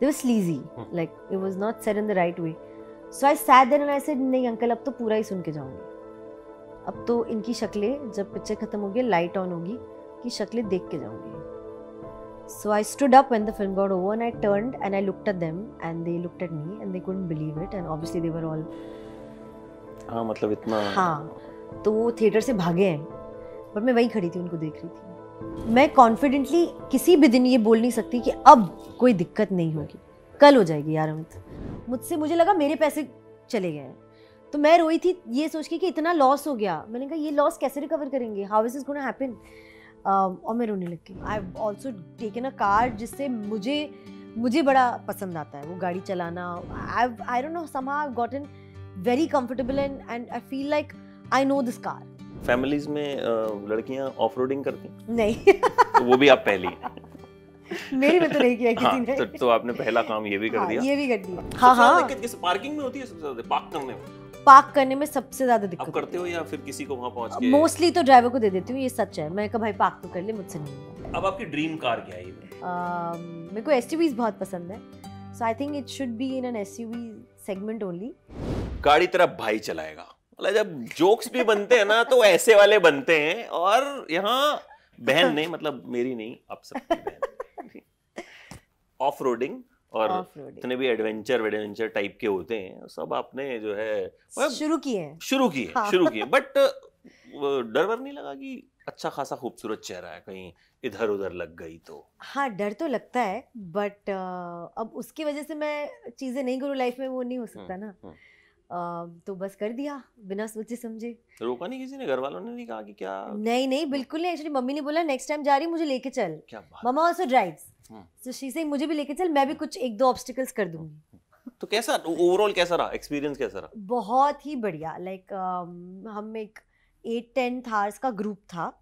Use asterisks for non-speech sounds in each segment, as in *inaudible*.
They were sleazy like it was not said in the right way so I said there I said नहीं uncle अब तो पूरा ही सुन के जाऊंगी अब तो इनकी शक्लें जब पिक्चर खत्म होगी लाइट ऑन होगी कि शक्लें देख के जाऊंगी so I stood up when the film got over and I turned and I looked at them and they looked at me and they couldn't believe it and obviously they were all हाँ मतलब इतना हाँ तो वो theatre से भागे हैं पर मैं वहीं खड़ी थी उनको देख रही थी मैं कॉन्फिडेंटली किसी भी दिन ये बोल नहीं सकती कि अब कोई दिक्कत नहीं होगी कल हो जाएगी यार अमित मुझसे मुझे लगा मेरे पैसे चले गए हैं तो मैं रोई थी ये सोच के कि इतना लॉस हो गया मैंने कहा ये लॉस कैसे रिकवर करेंगे how is is gonna happen और मैं रोने लग गई I also taken a car जिससे मुझे मुझे बड़ा पसंद आता है वो गाड़ी चलाना I I don't know some very comfortable and and I feel like I know this car families में लड़कियां ऑफ करती नहीं तो वो भी आप पहली *laughs* मेरी में तो नहीं किया किसी हाँ, ने हाँ, तो, तो आपने पहला काम ये भी कर हाँ, दिया ये भी कर दिया हाँ हाँ किस पार्किंग में होती है सबसे ज्यादा पार्क करने में पार्क करने में सबसे ज्यादा दिक्कत करते हो या फिर किसी को वहाँ पहुँच मोस्टली तो ड्राइवर को दे देती हूँ ये सच है मैं कहा भाई पार्क तो कर ले मुझसे नहीं अब आपकी ड्रीम कार क्या है मेरे को एस बहुत पसंद है so I think it should be in an S segment only गाड़ी तरफ भाई चलाएगा मतलब जब जोक्स भी बनते हैं ना तो ऐसे वाले बनते हैं और यहाँ बहन ने मतलब मेरी नहीं आप सब ऑफ रोडिंग और इतने भी एडवेंचर वेडवेंचर टाइप के होते हैं सब आपने जो है मतलब शुरू किए शुरू किए हाँ। शुरू किए बट डर वर नहीं लगा कि अच्छा खासा खूबसूरत चेहरा है कहीं इधर उधर लग गई तो हाँ डर तो लगता है बट अब उसकी वजह से मैं चीजें नहीं करूँ लाइफ में वो नहीं हो हम्म, सकता ना हुँ. हम्म। तो बस कर दिया बिना सोचे समझे रोका नहीं किसी ने घर वालों ने नहीं कहा कि क्या नहीं नहीं बिल्कुल नहीं एक्चुअली मम्मी ने बोला नेक्स्ट टाइम जा रही मुझे लेके चल मम्मा ऑल्सो ड्राइव तो शी से मुझे भी लेके चल मैं भी कुछ एक दो ऑब्स्टिकल्स कर दूंगी तो कैसा ओवरऑल कैसा रहा एक्सपीरियंस कैसा रहा बहुत ही बढ़िया लाइक हम एक एट टेन थार्स का ग्रुप था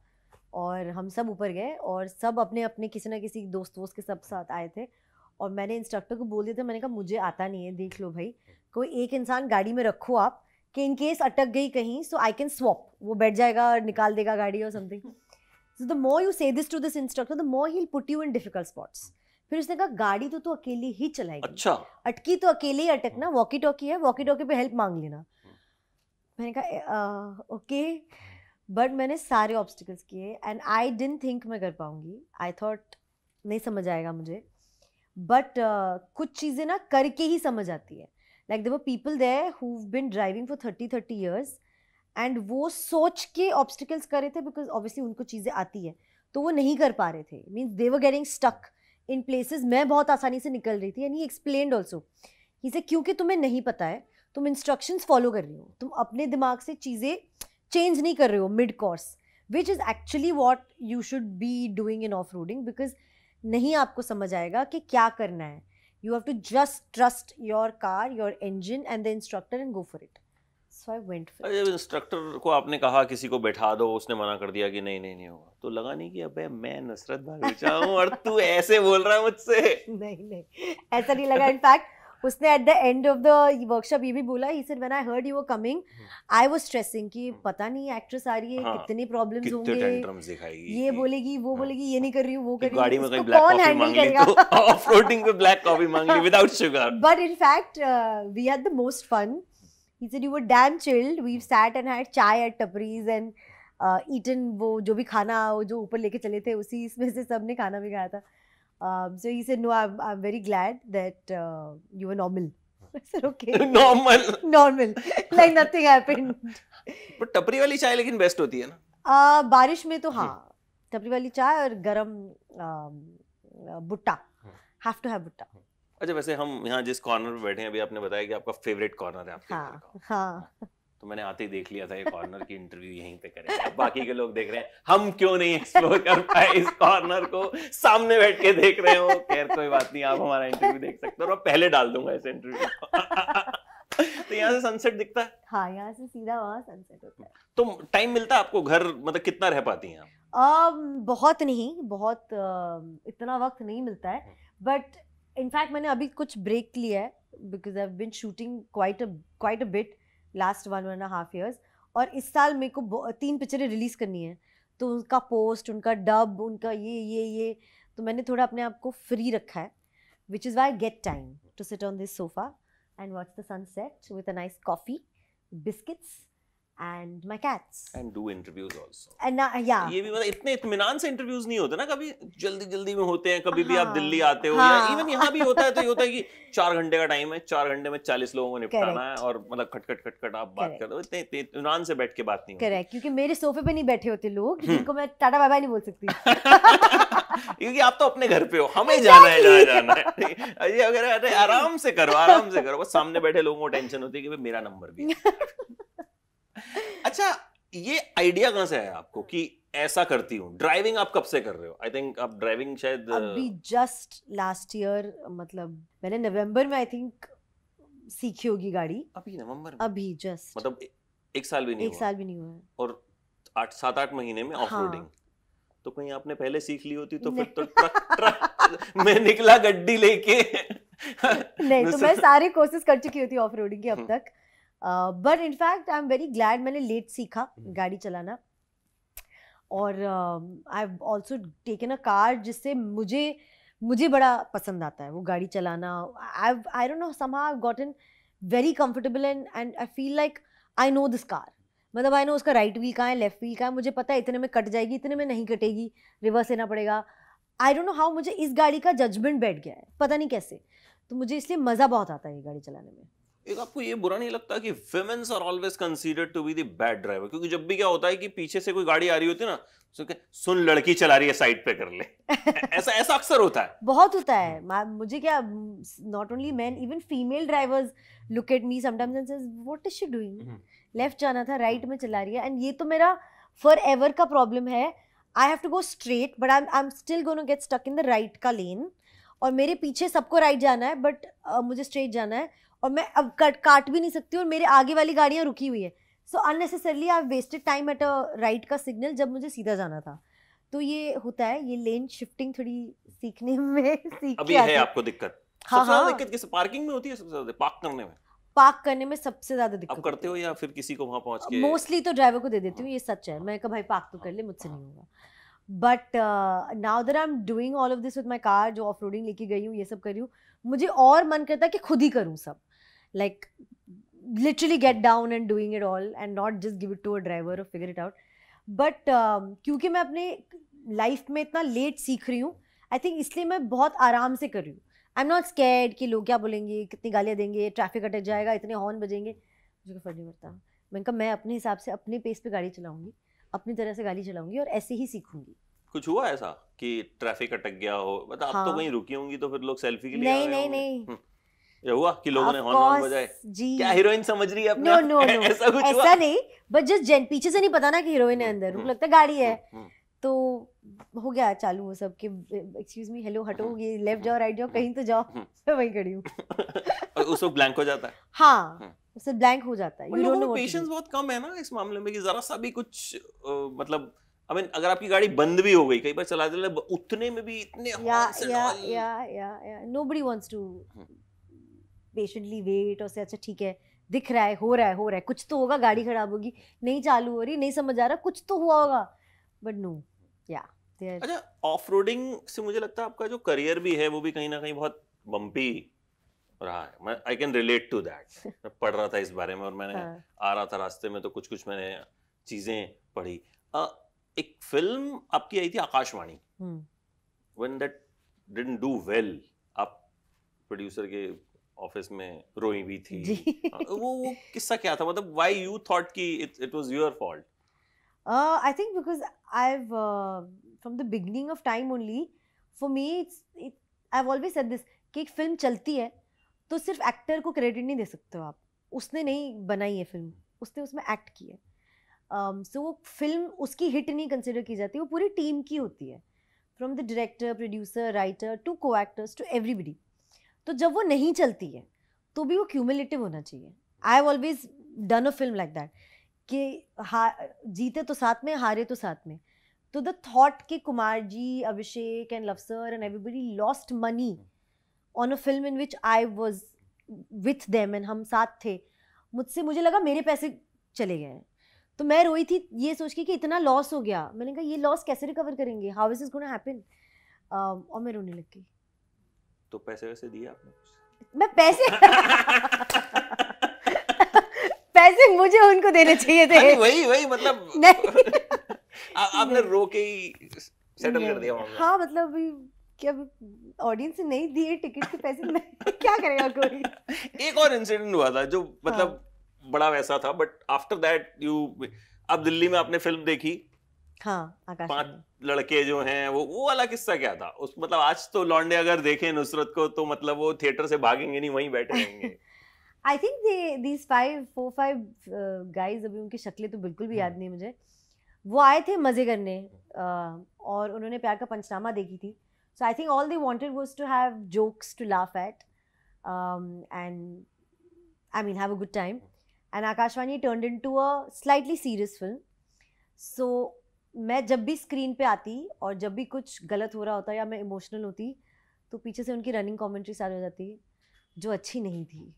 और हम सब ऊपर गए और सब अपने अपने किसी ना किसी दोस्त वोस्त के सब साथ आए थे और मैंने इंस्ट्रक्टर को बोल दिया था मैंने कहा मुझे आता नहीं है देख लो भाई कोई एक इंसान गाड़ी में रखो आप कि इन केस अटक गई कहीं सो आई कैन स्वॉप वो बैठ जाएगा और निकाल देगा गाड़ी और something so the more you say this to this instructor the more he put you in difficult spots फिर उसने कहा गाड़ी तो तू अकेले ही चलाएगी अच्छा अटकी तो अकेले ही अटकना वॉकी टॉकी है वॉकी टॉकी पे हेल्प मांग लेना मैंने कहा ओके बट मैंने सारे ऑब्स्टिकल्स किए एंड आई डेंट थिंक मैं कर पाऊंगी आई थॉट नहीं समझ आएगा मुझे बट uh, कुछ चीज़ें ना करके ही समझ आती है like they're people there who been driving for thirty thirty years and वो सोच के ऑब्स्टिकल्स करे थे बिकॉज ऑब्वियसली उनको चीज़ें आती है तो वो नहीं कर पा रहे थे means they're getting stuck in places मैं बहुत आसानी से निकल रही थी and he explain also he say क्योंकि तुम्हें नहीं पता है तुम इंस्ट्रक्शंस फॉलो कर रही हो तुम अपने दिमाग से चीज़ें चेंज नहीं कर रहे हो mid course which is actually what you should be doing in off roading because नहीं आपको समझ आएगा कि क्या करना है you have to just trust your car your engine and the instructor and go for it so I went instructor को आपने कहा किसी को बैठा दो उसने मना कर दिया कि नहीं नहीं नहीं होगा तो लगा नहीं कि अबे मैं नसरत भाई हूँ और तू ऐसे बोल रहा है मुझसे *laughs* नहीं नहीं ऐसा नहीं लगा इनफैक्ट उसने at the end of the workshop ये भी बोला he said when I heard you were coming I was stressing कि हम्म। पता नहीं एक्ट्रेस आ रही है हाँ, कितने प्रॉब्लम्स कितने होंगे ये बोलेगी वो हाँ, बोलेगी ये नहीं कर रही हूँ वो कर रही गाड़ी में कहीं ब्लैक कॉफी मांग ली तो ऑफ *laughs* रोडिंग पे ब्लैक कॉफी मांग ली without sugar but in fact we had the most fun he said you were damn chilled we sat and had chai at टपरीज एंड ईटन वो जो भी खाना वो जो ऊपर लेके चले थे उसी इसमें से सब ने खाना भी खाया था Um, so he said, No, I'm, I'm very glad that uh, you were normal. I said, Okay. normal. normal. like nothing happened. But टपरी वाली चाय लेकिन बेस्ट होती है ना आ, बारिश में तो हाँ टपरी वाली चाय और गरम भुट्टा have to have भुट्टा अच्छा वैसे हम यहाँ जिस कॉर्नर पे बैठे हैं अभी आपने बताया कि आपका फेवरेट कॉर्नर है आपके हाँ हाँ तो मैंने आते ही देख लिया था ये कॉर्नर की इंटरव्यू यहीं पे करें बाकी के लोग देख रहे हैं हम क्यों नहीं एक्सप्लोर कर पाए इस कॉर्नर को सामने बैठ के देख रहे हो खैर कोई बात नहीं आप हमारा इंटरव्यू देख सकते हो और पहले डाल दूंगा इस इंटरव्यू *laughs* तो यहाँ से सनसेट दिखता है हाँ यहाँ से सीधा वहाँ सनसेट होता है तो टाइम मिलता है आपको घर मतलब कितना रह पाती हैं आप बहुत नहीं बहुत इतना वक्त नहीं मिलता है बट हम्म। इनफैक्ट मैंने अभी कुछ ब्रेक लिया है because I been shooting quite a quite a bit last one one half years और इस साल मेरे को तीन पिक्चरें रिलीज़ करनी है तो उनका पोस्ट उनका डब उनका ये ये ये तो मैंने थोड़ा अपने आप को फ्री रखा है which is why get time to sit on this sofa and watch the sunset with a nice coffee biscuits and my cats and do interviews also and या ये भी मतलब इतने इत्मीनान से इंटरव्यूज नहीं होते ना कभी जल्दी जल्दी में होते हैं कभी हाँ, भी आप हाँ। दिल्ली आते हो हाँ, या इवन यहाँ भी होता है तो ये होता है कि चार घंटे का टाइम है चार घंटे में चालीस लोगों को निपटाना है और मतलब खटखट खटखट आप बात कर रहे हो इतने इत्मीनान से बैठ के बात नहीं करेक्ट क्योंकि मेरे सोफे पे नहीं बैठे होते लोग हम्म। जिनको मैं टाटा बाय नहीं बोल सकती क्योंकि आप तो अपने घर पे हो हमें जाना है जाना जाना है ये अगर आराम से करो आराम से करो बस सामने बैठे लोगों को टेंशन होती है कि मेरा नंबर भी *laughs* अच्छा ये आइडिया कहाँ से आया आपको कि ऐसा करती हूँ ड्राइविंग आप कब से कर रहे हो आई थिंक आप ड्राइविंग शायद uh, अभी जस्ट लास्ट ईयर मतलब मैंने नवंबर में आई थिंक सीखी होगी गाड़ी अभी नवंबर अभी जस्ट मतलब एक साल भी नहीं एक हुआ। साल भी नहीं हुआ और आठ सात आठ महीने में ऑफ हाँ. तो कहीं आपने पहले सीख ली होती तो फिर तो ट्रक ट्रक मैं निकला गड्डी लेके *laughs* नहीं तो मैं *laughs* सारी कोशिश कर चुकी होती ऑफ रोडिंग की अब हम्म। तक but in fact I am very glad मैंने लेट सीखा hmm. गाड़ी चलाना और I also taken a car जिससे मुझे मुझे बड़ा पसंद आता है वो गाड़ी चलाना I I don't know some I in very comfortable and and I feel like I know this car मतलब आई नो उसका राइट व्हील कहाँ है लेफ्ट व्हील कहाँ है मुझे पता है इतने में कट जाएगी इतने में नहीं कटेगी रिवर्स लेना पड़ेगा आई डोंट नो हाउ मुझे इस गाड़ी का जजमेंट बैठ गया है पता नहीं कैसे तो मुझे इसलिए मज़ा बहुत आता है ये गाड़ी चलाने में एक आपको ये बुरा नहीं लगता कि womens are always considered to be the bad driver क्योंकि जब भी क्या होता है कि पीछे से कोई गाड़ी आ रही होती है ना तो सुन लड़की चला रही है साइड पे कर ले *laughs* ऐसा ऐसा अक्सर होता है बहुत होता है हम्म। मुझे क्या not only man even female drivers look at me sometimes and says what is she doing left जाना था राइट right हम्म। में चला रही है एंड ये तो मेरा फॉर एवर का प्रॉब्लम है I have to go straight but I I am still gonna get stuck in the right का लेन और मेरे पीछे सबको राइट जाना है बट uh, मुझे स्ट्रेट जाना है और मैं अब कट काट भी नहीं सकती और मेरे आगे वाली गाड़ियाँ रुकी हुई है so unnecessarily I wasted time at a right का सिग्नल जब मुझे सीधा जाना था तो ये होता है ये लेन शिफ्टिंग थोड़ी सीखने *laughs* में सीख अभी है आपको दिक्कत हाँ हाँ दिक्कत किस पार्किंग में होती है सबसे ज्यादा पार्क करने में पार्क करने में सबसे ज्यादा दिक्कत आप करते हो या फिर किसी को वहां पहुंच के मोस्टली तो ड्राइवर को दे देती हूँ हाँ। ये सच है मैं कहा भाई पार्क तो कर ले मुझसे नहीं होगा but now there I am doing all of this with my car जो ऑफ रोडिंग लेके गई हूँ ये सब करी हूँ मुझे और मन करता है कि खुद ही करूँ सब like literally get down and doing it all and not just give it to a driver और फिगर इट आउट बट क्योंकि मैं अपने लाइफ में इतना लेट सीख रही हूँ आई थिंक इसलिए मैं बहुत आराम से कर रही हूँ आई एम नॉट स्कैड कि लोग क्या बोलेंगे कितनी गालियाँ देंगे ट्रैफिक अटक जाएगा इतने हॉर्न बजेंगे मुझे फर्क नहीं पड़ता मैंने कहा मैं अपने हिसाब से अपने पेस पे गाड़ी चलाऊंगी अपनी तरह से गाड़ी चलाऊंगी और ऐसे ही सीखूंगी कुछ हुआ ऐसा कि ट्रैफिक अटक गया हो मतलब हाँ। आप तो हाँ। कहीं रुकी होंगी तो फिर लोग सेल्फी के लिए नहीं नहीं नहीं हम्म। ये हुआ कि लोगों ने हॉर्न बजाए जी क्या हीरोइन समझ रही है अपना? नो नो नो ऐसा कुछ ऐसा हुआ? नहीं बट जस्ट जेन पीछे से नहीं पता ना कि हीरोइन है हम्म, अंदर रुक हम्म, लगता है गाड़ी है हम्म, तो हो गया चालू वो सब कि एक्सक्यूज मी हेलो हटो ये लेफ्ट जाओ राइट जाओ कहीं तो जाओ *laughs* मैं वहीं खड़ी हूँ *laughs* और उसको ब्लैंक हो जाता है हाँ उससे ब्लैंक हो जाता है यू डोंट नो पेशेंस बहुत कम है ना इस मामले में कि जरा सा भी कुछ मतलब आई मीन अगर आपकी गाड़ी बंद भी हो गई कई बार चला चले उतने में भी इतने या या या या nobody wants to patiently wait और से अच्छा ठीक है दिख रहा है हो रहा है हो रहा है कुछ तो होगा गाड़ी खराब होगी नहीं चालू हो रही नहीं समझ आ रहा कुछ तो हुआ होगा बट नो या अच्छा ऑफ रोडिंग से मुझे लगता है आपका जो करियर भी है वो भी कहीं ना कहीं बहुत बम्पी रहा है मैं I can relate to that मैं पढ़ रहा था इस बारे में और मैंने हाँ. आ रहा था रास्ते में तो कुछ कुछ मैंने चीजें पढ़ी आ, एक फिल्म आपकी आई थी Akashvani when that didn't do well आप प्रोड्यूसर के ऑफिस में रोई भी थी जी. हाँ, वो वो किस्सा क्या था मतलब व्हाई यू थॉट कि it it was your fault I think because I have from the beginning of time only for me it's I have always said this कि एक फिल्म चलती है तो सिर्फ एक्टर को क्रेडिट नहीं दे सकते हो आप उसने नहीं बनाई है फिल्म उसने उसमें एक्ट किया है सो um, वो फिल्म उसकी हिट नहीं कंसिडर की जाती वो पूरी टीम की होती है from the director producer writer to co-actors to everybody तो जब वो नहीं चलती है तो भी वो क्यूमुलेटिव होना चाहिए I have always done a film like that कि हा जीते तो साथ में हारे तो साथ में तो द थॉट के Kumar ji Abhishek and Luv sir and everybody lost money on a film in which I was with them and हम साथ थे मुझसे मुझे लगा मेरे पैसे चले गए हैं तो मैं रोई थी ये सोच के कि इतना लॉस हो गया मैंने कहा ये लॉस कैसे रिकवर करेंगे how is is gonna happen और मैं रोने लग गई तो पैसे वैसे दिए आपने मैं पैसे पैसे मुझे उनको देने चाहिए थे वही वही मतलब नहीं आपने रो के ही सेटल कर दिया हाँ मतलब क्या ऑडियंस ने नहीं दिए टिकट के पैसे मैं *laughs* क्या करेगा कोई एक और इंसिडेंट हुआ था जो मतलब हाँ. बड़ा वैसा था बट आफ्टर दैट यू अब दिल्ली में आपने फिल्म देखी हाँ, पांच लड़के जो हैं वो वो वाला किस्सा क्या था उस मतलब आज तो लॉन्डे अगर देखें नुसरत को तो मतलब वो थिएटर से भागेंगे नहीं वहीं बैठे रहेंगे I think they these five four five guys अभी उनकी शक्लें तो बिल्कुल भी याद हम्म। नहीं मुझे वो आए थे मज़े करने uh, और उन्होंने प्यार का पंचनामा देखी थी so I think all they wanted was to have jokes to laugh at and I mean have a good time and Akashvani turn in to a slightly serious film so मैं जब भी स्क्रीन पे आती और जब भी कुछ गलत हो रहा होता या मैं इमोशनल होती तो पीछे से उनकी रनिंग कॉमेंट्री सारी हो जाती जो अच्छी नहीं थी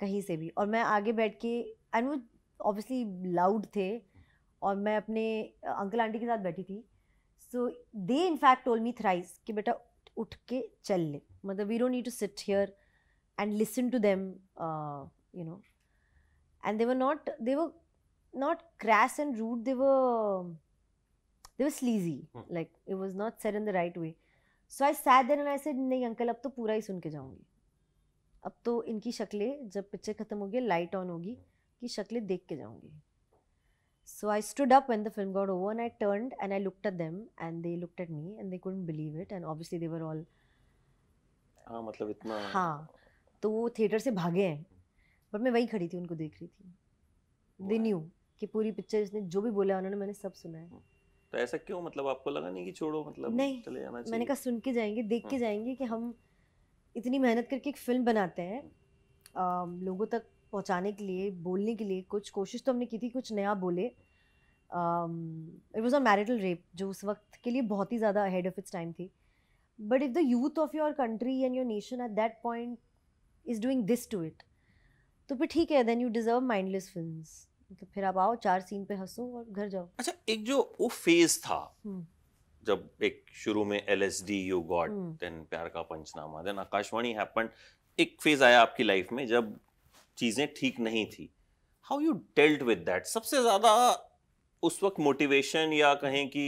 कहीं से भी और मैं आगे बैठ के एंड वो ऑब्वियसली लाउड थे और मैं अपने अंकल आंटी के साथ बैठी थी so they in fact told me thrice कि बेटा उठ के चल ले मतलब we don't need to sit here and listen to them you know and they're not they're not crass and rude they were they were sleazy hmm. like it was not said in the right way so i sat there and i said nahi uncle ab to pura hi सुन के जाऊंगी अब तो इनकी शक्लें जब picture खत्म होगी light on होगी कि शक्लें देख के जाऊंगी So I stood up when the film got over and I turned and I looked at them and they looked at me and they couldn't believe it and obviously they were all हाँ मतलब इतना हाँ तो वो theatre से भागे हैं but मैं वही खड़ी थी उनको देख रही थी दे न्यू कि पूरी पिक्चर इसने जो भी बोला उन्होंने मैंने सब सुना है तो ऐसा क्यों मतलब आपको लगा नहीं कि छोड़ो मतलब नहीं चले जाना मैंने कहा सुन के जाएंगे देख के हाँ। जाएंगे कि हम इतनी मेहनत करके एक फिल्म बनाते हैं लोगों तक पहुंचाने के लिए बोलने के लिए कुछ कोशिश तो हमने की थी कुछ नया बोले it was on marital rape जो उस वक्त के लिए बहुत ही ज़्यादा हेड ऑफ इट्स टाइम थी but if the youth of your country and your nation at that point is doing this to it तो फिर ठीक है then you deserve mindless film तो फिर आप आओ चार सीन पे हंसो और घर जाओ अच्छा एक जो वो फेज था हम्म। जब एक शुरू में L S D you got then Pyaar Ka Punchnama then Akashvani happen एक फेज आया आपकी लाइफ में जब चीजें ठीक नहीं थी how you dealt with that सबसे ज्यादा उस वक्त मोटिवेशन या कहें कि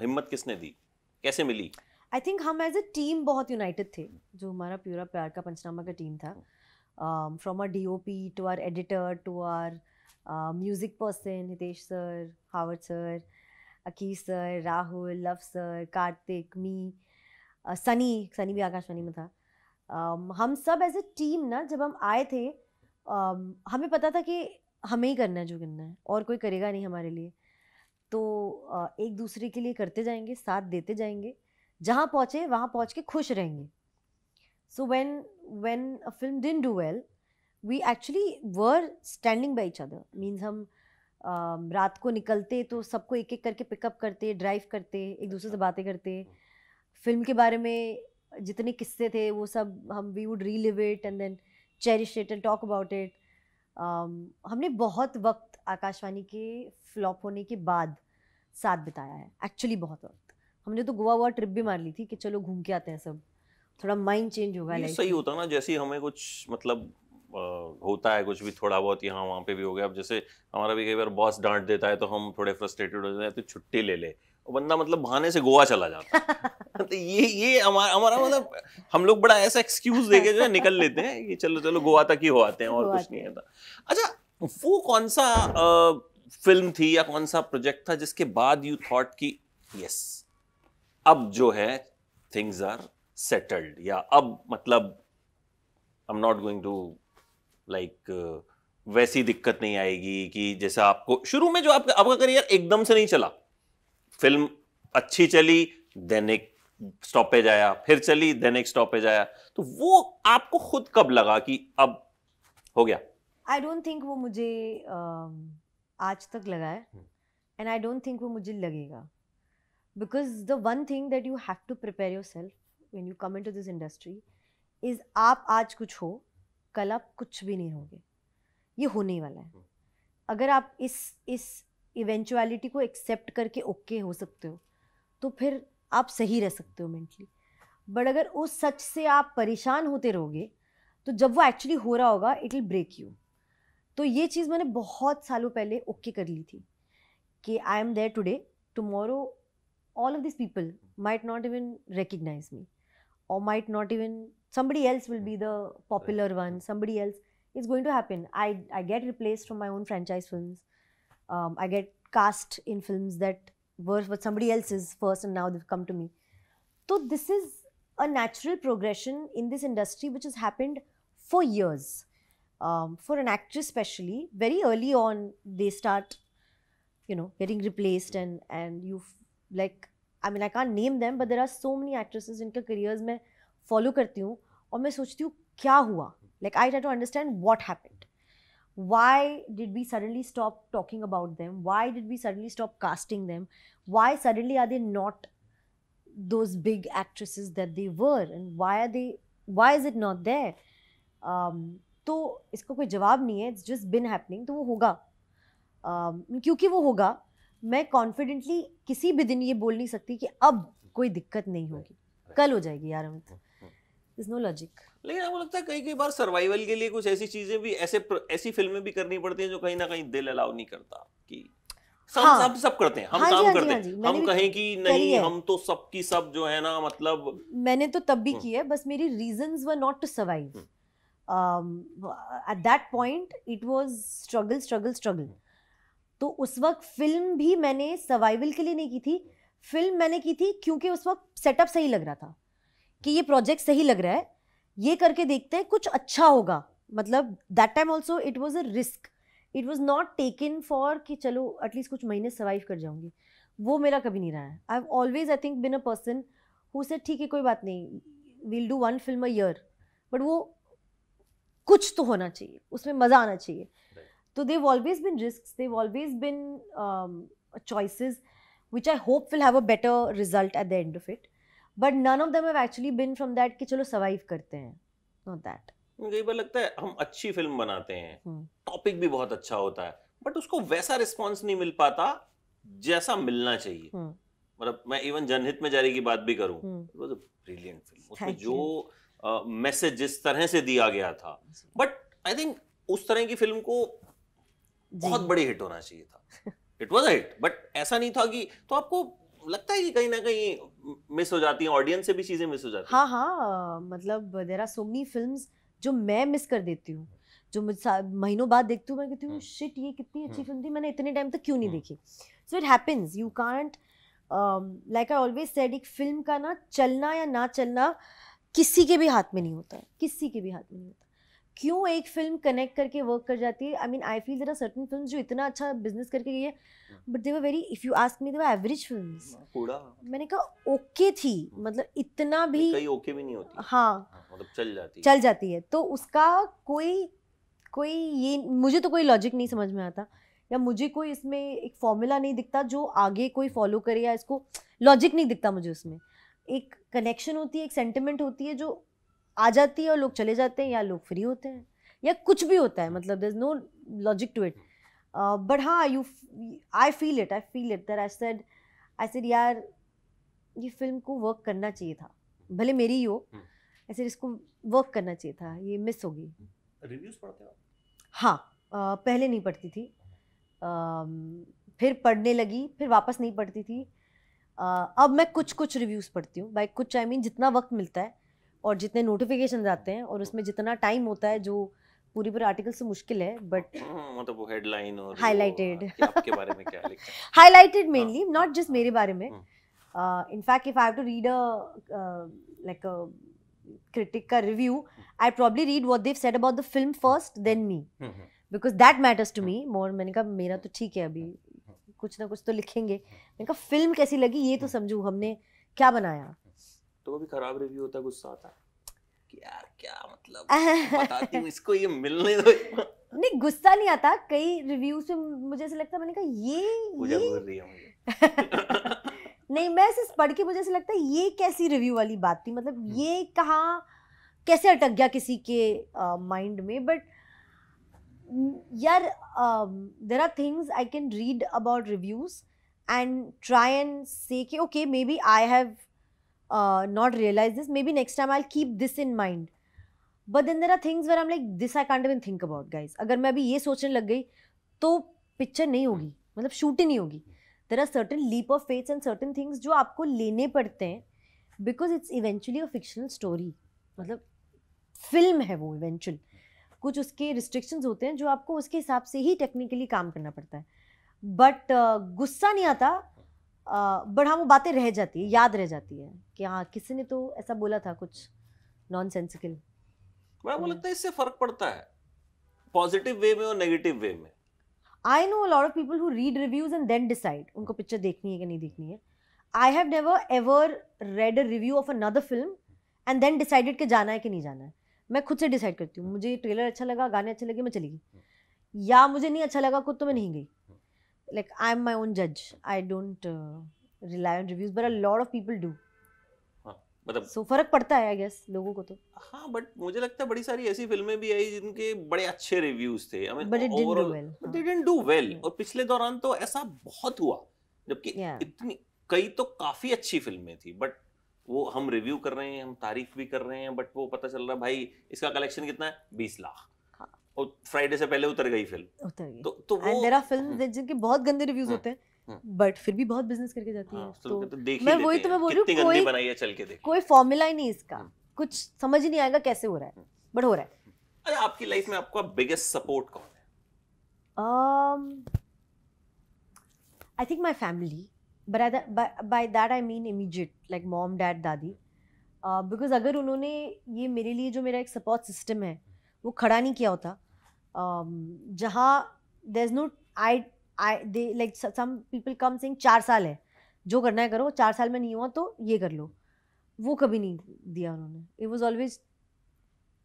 हिम्मत किसने दी कैसे मिली आई थिंक हम एज अ टीम बहुत यूनाइटेड थे जो हमारा प्यूरा प्यार का पंचनामा का टीम था from our D O P to our editor to our music person Hitesh sir हावर सर अकीश sir Rahul Luv sir Kartik me Sunny Sunny भी आकाशवाणी में था um, हम सब एज ए टीम ना जब हम आए थे um, हमें पता था कि हमें ही करना है जो करना है और कोई करेगा नहीं हमारे लिए तो uh, एक दूसरे के लिए करते जाएंगे साथ देते जाएंगे जहाँ पहुँचे वहाँ पहुँच के खुश रहेंगे so when when a film didn't do well we actually were standing by other means हम um, रात को निकलते तो सबको एक एक करके पिकअप करते ड्राइव करते एक दूसरे से बातें करते अच्छा। फिल्म के बारे में जितने किस्से थे वो सब हम we would relive it and then cherish it and talk about it हमने बहुत वक्त आकाशवाणी के फ्लॉप होने के बाद साथ बिताया है एक्चुअली बहुत वक्त हमने तो गोवा हुआ ट्रिप भी मार ली थी कि चलो घूम के आते हैं सब थोड़ा माइंड चेंज होगा सही होता ना जैसे हमें कुछ मतलब होता है कुछ भी थोड़ा बहुत यहाँ वहाँ पे भी हो गया अब जैसे हमारा भी कई बार बॉस डांट देता है तो हम थोड़े फ्रस्ट्रेटेड हो जाते हैं तो छुट्टी ले ले और बंदा मतलब बहाने से गोवा चला जाता है *laughs* तो ये ये हमारा हमारा मतलब हम लोग बड़ा ऐसा एक्सक्यूज देके जो है निकल लेते हैं कि चलो चलो गोवा तक ही हो आते हैं और कुछ नहीं होता अच्छा वो कौन सा फिल्म थी या कौन सा प्रोजेक्ट था जिसके बाद यू थॉट कि यस अब जो है थिंग्स आर सेटल्ड या अब मतलब I am not going to like वैसी दिक्कत नहीं आएगी कि जैसे आपको शुरू में जो आपका आपका करियर एकदम से नहीं चला फिल्म अच्छी चली देन एक स्टॉपेज आया फिर चली देन एक स्टॉपेज आया तो वो आपको खुद कब लगा कि अब हो गया आई डोंट थिंक वो मुझे uh, आज तक लगा है एंड आई डोंट थिंक वो मुझे लगेगा because the one thing that you have to prepare yourself when you come into this industry is आप आज कुछ हो कल आप कुछ भी नहीं होंगे ये होने वाला है अगर आप इस इस इवेंचुअलिटी को एक्सेप्ट करके ओके okay हो सकते हो तो फिर आप सही रह सकते हो मेंटली बट अगर उस सच से आप परेशान होते रहोगे तो जब वो एक्चुअली हो रहा होगा इट विल ब्रेक यू तो ये चीज़ मैंने बहुत सालों पहले ओके okay कर ली थी कि I am there today tomorrow all of this people might not even recognise me or might not even somebody else will be hmm. the popular one hmm. somebody else it's going to happen i i get replaced from my own franchise films um, i get cast in films that were but somebody else's first and now they've come to me so this is a natural progression in this industry which has happened for years um, for an actress especially very early on they start you know getting replaced and and you like I mean I can't name them but there are so many actresses इनके careers में follow करती हूँ और मैं सोचती हूँ क्या हुआ like I to understand what happened why did we suddenly stop talking about them why did we suddenly stop casting them why suddenly are they not those big actresses that they were and why are they why is it not they तो इसका कोई जवाब नहीं है it's just been happening तो वो होगा um, क्योंकि वो होगा मैं कॉन्फिडेंटली किसी भी दिन ये बोल नहीं सकती कि अब कोई दिक्कत नहीं होगी कल हो जाएगी यार अमित इज नो लॉजिक लेकिन आपको लगता है कई कई बार सर्वाइवल के लिए कुछ ऐसी चीजें भी ऐसे ऐसी फिल्में भी करनी पड़ती हैं जो कहीं ना कहीं दिल अलाउ नहीं करता कि सब हाँ, सब सब करते हैं हम हाँ काम हाँ करते हाँ हैं हाँ हम कहें कि नहीं हम तो सबकी सब जो है ना मतलब मैंने तो तब भी हम्म। किया है बस मेरी reasons were not to survive at that point it was struggle struggle struggle तो उस वक्त फिल्म भी मैंने सर्वाइवल के लिए नहीं की थी फिल्म मैंने की थी क्योंकि उस वक्त सेटअप सही लग रहा था कि ये प्रोजेक्ट सही लग रहा है ये करके देखते हैं कुछ अच्छा होगा मतलब that time also it was a risk it was not taken for कि चलो एटलीस्ट कुछ महीने सर्वाइव कर जाऊंगी वो मेरा कभी नहीं रहा है I have always I think been a person who say ठीक है कोई बात नहीं we'll do one film a year but वो कुछ तो होना चाहिए उसमें मज़ा आना चाहिए तो they always been risk they always been choices which I hope will have a better result at the end of it but none of them actually been from that कि चलो सर्वाइव करते हैं नॉट दैट मुझे ये लगता है हम अच्छी फिल्म बनाते हैं टॉपिक हम्म। भी बहुत अच्छा होता है बट उसको वैसा रिस्पांस नहीं मिल पाता जैसा मिलना चाहिए हम्म। मतलब मैं इवन जनहित में जारी की बात भी करूं was hmm. A brilliant film उसमें जो मैसेज जिस तरह से दिया गया था बट आई थिंक उस तरह की फिल्म को बहुत बड़ी हिट होना चाहिए था इट वॉज हिट बट ऐसा नहीं था कि तो आपको लगता है कि कहीं ना कहीं मिस हो जाती है ऑडियंस से भी चीजें मिस हो जाती हैं हाँ हाँ मतलब there are so many film जो मैं मिस कर देती हूँ जो मुझे महीनों बाद देखती हूँ मैं कहती हूँ शिट हम्म। ये कितनी अच्छी फिल्म हम्म। थी मैंने इतने टाइम तक क्यों नहीं हम्म। देखी so it happens you can't like I always said एक फिल्म का ना चलना या ना चलना किसी के भी हाथ में नहीं होता है किसी के भी हाथ में नहीं होता क्यों एक फिल्म कनेक्ट करके वर्क कर जाती है I mean I feel there are certain film जो इतना अच्छा बिजनेस करके गई है but they were very if you ask me they were average film मैंने कहा ओके okay थी हाँ। मतलब इतना भी कई ओके okay भी नहीं होती हाँ, हाँ मतलब चल जाती चल जाती है तो उसका कोई कोई ये मुझे तो कोई लॉजिक नहीं समझ में आता या मुझे कोई इसमें एक फॉर्मूला नहीं दिखता जो आगे कोई फॉलो करे या इसको लॉजिक नहीं दिखता मुझे उसमें एक कनेक्शन होती है एक सेंटिमेंट होती है जो आ जाती है और लोग चले जाते हैं या लोग फ्री होते हैं या कुछ भी होता है मतलब there is no logic to it but हाँ you I feel it I feel it there I said I said यार ये फिल्म को वर्क करना चाहिए था भले मेरी ही हो ऐसे hmm. इसको वर्क करना चाहिए था ये मिस होगी रिव्यूज hmm. पढ़ते हो हाँ आ, पहले नहीं पढ़ती थी आ, फिर पढ़ने लगी फिर वापस नहीं पढ़ती थी आ, अब मैं कुछ कुछ रिव्यूज़ पढ़ती हूँ बाई कुछ आई I मीन mean, जितना वक्त मिलता है और जितने नोटिफिकेशन आते हैं और उसमें जितना टाइम होता है जो पूरी पूरी आर्टिकल से मुश्किल है बट हाँ, मतलब वो हेडलाइन और हाईलाइटेड आपके बारे में क्या लिखा हाईलाइटेड मेनली नॉट जस्ट मेरे बारे में in fact if I have to read a like a critic ka review, I probably read what they've said about the film first, then me. Hmm, hmm, hmm. Because that matters to me मैंने कहा मेरा तो ठीक है अभी कुछ ना कुछ तो लिखेंगे मैंने कहा फिल्म कैसी लगी ये तो समझू हमने क्या बनाया तो वो भी खराब रिव्यू होता है गुस्सा आता है कि यार क्या मतलब *laughs* बताती हूँ इसको ये मिलने दो नहीं गुस्सा नहीं आता कई रिव्यू से मुझे ऐसा लगता है मैंने कहा ये मुझे बोल रही है मुझे *laughs* नहीं मैं सिर्फ पढ़ के मुझे ऐसा लगता है ये कैसी रिव्यू वाली बात थी मतलब हम्म। ये कहाँ कैसे अटक गया किसी के माइंड uh, में बट यार there are things I can read about reviews and try and say कि okay maybe I have not realise this maybe next time I keep this in mind but in there are things where am like this I can't even think about guys अगर मैं अभी ये सोचने लग गई तो picture नहीं होगी मतलब शूट ही नहीं होगी there are certain leap of faiths and certain things जो आपको लेने पड़ते हैं because it's eventually a fictional story मतलब फिल्म है वो इवेंचुअल कुछ उसके रिस्ट्रिक्शंस होते हैं जो आपको उसके हिसाब से ही टेक्निकली काम करना पड़ता है बट uh, गुस्सा नहीं आता बट हाँ वो बातें रह जाती है याद रह जाती है कि हाँ किसी ने तो ऐसा बोला था कुछ नॉन सेंसिकल मैं वो hmm. लगता है इससे फर्क पड़ता है पॉजिटिव वे में और नेगेटिव वे में I know lot of people who read reviews and then decide उनको पिक्चर देखनी है कि नहीं देखनी है I have never ever read a review of another film and then decided कि जाना है कि नहीं जाना है मैं खुद से डिसाइड करती हूँ मुझे ट्रेलर अच्छा लगा गाने अच्छे लगे मैं चली गई या मुझे नहीं अच्छा लगा खुद तो मैं नहीं गई like I'm my own judge. I don't uh, rely on reviews, but a lot of people do. हाँ, मतलब सो so, फर्क पड़ता है आई गेस लोगों को तो हाँ बट मुझे लगता है बड़ी सारी ऐसी फिल्में भी आई जिनके बड़े अच्छे रिव्यूज थे I mean but it didn't do well और पिछले दौरान तो ऐसा बहुत हुआ जबकि yeah. इतनी कई तो काफी अच्छी फिल्में थी बट वो हम रिव्यू कर रहे हैं हम तारीफ भी कर रहे हैं बट वो पता चल रहा भाई इसका कलेक्शन कितना है बीस लाख और फ्राइडे से पहले उतर गई फिल्म उतर गई तो, तो वो मेरा फिल्म जिनके बहुत गंदे रिव्यूज हम्म। होते हैं बट हम्म। फिर भी बहुत बिजनेस करके जाती हाँ, है तो, तो मैं वही तो मैं बोल रही हूँ कोई चल के कोई फॉर्मूला ही नहीं इसका हम्म। कुछ समझ ही नहीं आएगा कैसे हो रहा है बट हो रहा है अरे अच्छा, आपकी लाइफ में आपका बिगेस्ट सपोर्ट कौन है I think my family but by that I mean immediate like mom dad दादी बिकॉज uh, अगर उन्होंने ये मेरे लिए जो मेरा एक सपोर्ट सिस्टम है वो खड़ा नहीं किया होता Um, जहाँ there is not I I they like some people come since चार साल है जो करना है करो चार साल में नहीं हुआ तो ये कर लो वो कभी नहीं दिया उन्होंने इट वॉज ऑलवेज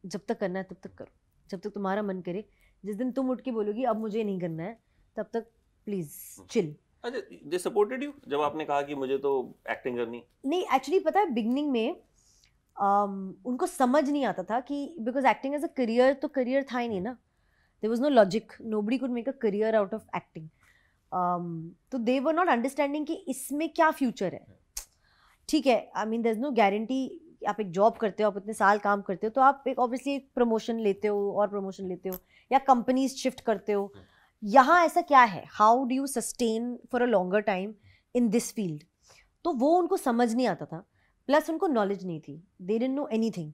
जब तक करना है तब तक करो जब तक तुम्हारा मन करे जिस दिन तुम उठ के बोलोगी अब मुझे नहीं करना है तब तक प्लीज चिल अच्छा दे सपोर्टेड यू जब आपने कहा कि मुझे तो एक्टिंग करनी नहीं एक्चुअली पता है बिगनिंग में um, उनको समझ नहीं आता था कि because acting as a career तो करियर था ही नहीं ना was no logic nobody could make a career out of acting तो दे वर नॉट अंडरस्टैंडिंग कि इसमें क्या फ्यूचर है ठीक है I mean there is no guarantee आप एक जॉब करते हो आप इतने साल काम करते हो तो आप एक ऑब्वियसली एक प्रमोशन लेते हो और प्रमोशन लेते हो या कंपनीज शिफ्ट करते हो यहाँ ऐसा क्या है how do you sustain for a longer time in this field तो वो उनको समझ नहीं आता था प्लस उनको नॉलेज नहीं थी they didn't know anything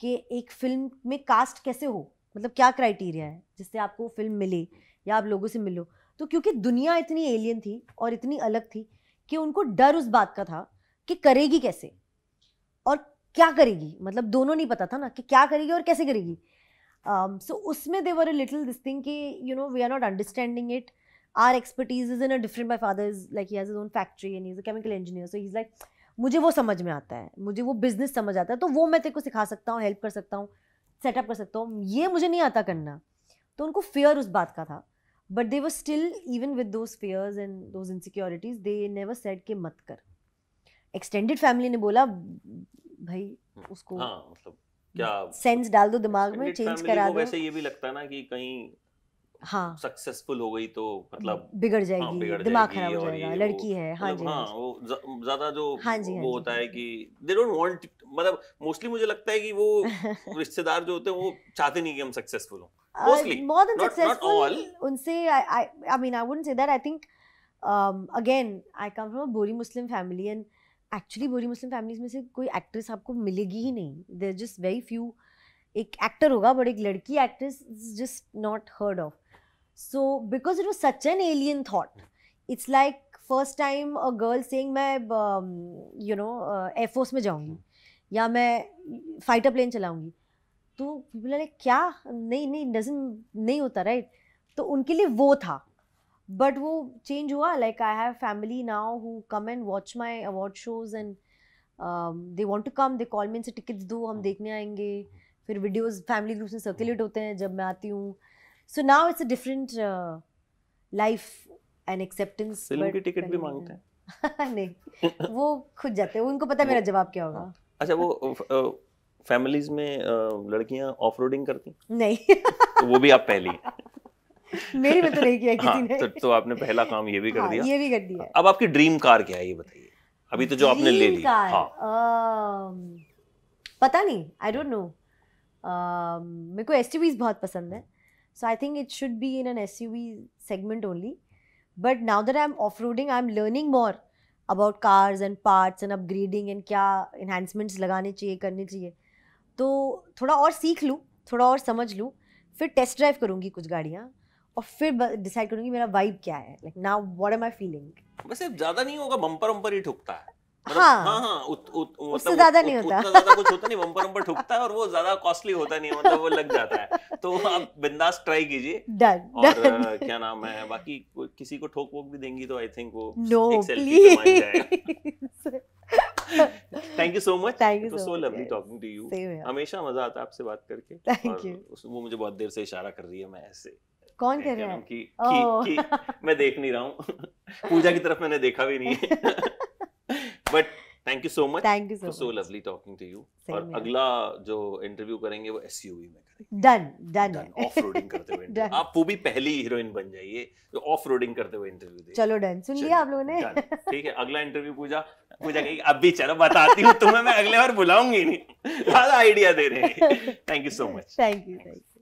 कि एक फिल्म में कास्ट कैसे हो मतलब क्या क्राइटेरिया है जिससे आपको फिल्म मिले या आप लोगों से मिलो तो क्योंकि दुनिया इतनी एलियन थी और इतनी अलग थी कि उनको डर उस बात का था कि करेगी कैसे और क्या करेगी मतलब दोनों नहीं पता था ना कि क्या करेगी और कैसे करेगी सो um, उसमें they were a little this thing कि you know we are not understanding it our expertise is in a different my father is like he has own factory and is a chemical engineer so is like मुझे वो समझ में आता है मुझे वो business समझ आता है तो वो मैं तेरे को सिखा सकता हूँ हेल्प कर सकता हूँ सेटअप कर सकता हूँ ये मुझे नहीं आता करना तो उनको फेयर उस बात का था but they were still even with those fears and those insecurities they never said के मत कर एक्सटेंडेड फैमिली ने बोला भाई हाँ, उसको हाँ, मतलब क्या सेंस डाल दो दिमाग में चेंज करा दो वैसे ये भी लगता है ना कि कहीं हाँ सक्सेसफुल हो गई तो मतलब बिगड़ हाँ, जाएगी हाँ, दिमाग खराब हो जाएगा लड़की है हाँ, मतलब हाँ जी हाँ वो ज्यादा जो हाँ जी, वो होता है कि दे डोंट वांट मतलब मोस्टली मुझे लगता है कि वो *laughs* रिश्तेदार जो होते हैं वो चाहते नहीं कि हम सक्सेसफुल हों मोस्टली मोर देन सक्सेसफुल उनसे I I mean I wouldn't say that I think again I come from a Bohri Muslim family and actually बोरी मुस्लिम फैमिलीज में से कोई एक्ट्रेस आपको मिलेगी ही नहीं देर जस्ट वेरी फ्यू एक एक्टर होगा बट एक लड़की actress is just not heard of so because it was such an alien thought it's like first time a girl saying मैं यू नो एयरफोर्स में जाऊंगी या मैं फाइटर प्लेन चलाऊंगी तो पीपल क्या नहीं नहीं डजन नहीं होता राइट तो उनके लिए वो था बट वो चेंज हुआ like I have family now who come and watch my award shows and they want to come they call mean say tickets दो हम देखने आएंगे फिर वीडियोज़ फैमिली ग्रुप में सर्कुलेट होते हैं जब मैं आती हूँ so now it's a different life and acceptance film की टिकट भी मांगते हैं *laughs* नहीं वो खुद जाते हैं उनको पता है मेरा जवाब क्या होगा हाँ। अच्छा वो फैमिलीज में लड़कियां ऑफ रोडिंग करती नहीं तो वो भी आप पहली मेरी में तो नहीं किया किसी हाँ, ने हाँ, तो, तो आपने पहला काम ये भी कर हाँ, दिया ये भी कर दिया अब आपकी ड्रीम कार क्या है ये बताइए अभी तो जो आपने ले ली हाँ. um, पता नहीं आई डोंट नो मेरे को एस बहुत पसंद है so I think it should be in an S segment only but now that I am off roading I am learning more about cars and parts and upgrading and क्या enhancements लगाने चाहिए करने चाहिए तो थोड़ा और सीख लूँ थोड़ा और समझ लूँ फिर टेस्ट ड्राइव करूँगी कुछ गाड़ियाँ और फिर डिसाइड करूँगी मेरा वाइब क्या है like now what am I feeling वैसे ज़्यादा नहीं होगा बम्पर वम्पर ही ठुकता है मतलब हाँ। हाँ, हाँ, मतलब उससे ज्यादा नहीं होता कुछ होता नहीं बम्पर बम्पर ठुकता है और वो ज्यादा कॉस्टली होता नहीं मतलब वो लग जाता है तो आप बिंदास ट्राई कीजिए और क्या नाम है बाकी किसी को ठोक वोक भी देंगी तो आई थिंक वो no please thank you so much thank you so lovely talking to you हमेशा मजा आता है आपसे बात करके थैंक यू वो मुझे बहुत देर से इशारा कर रही है मैं ऐसे कौन कह रहा है oh. मैं देख नहीं रहा हूँ *laughs* पूजा की तरफ मैंने देखा भी नहीं है *laughs* but thank you so much thank you so lovely talking to you और अगला जो इंटरव्यू करेंगे वो एसयूवी में करेंगे डन डन ऑफ करते हुए *laughs* आप वो भी पहली हीरोइन बन जाइए जो ऑफ रोडिंग करते हुए इंटरव्यू दे चलो डन सुन लिया आप लोगों ने ठीक है अगला इंटरव्यू पूजा पूजा कही अब भी चलो बताती हूँ तुम्हें मैं अगले बार बुलाऊंगी नहीं ज्यादा आइडिया दे रहे हैं thank you so much thank you thank you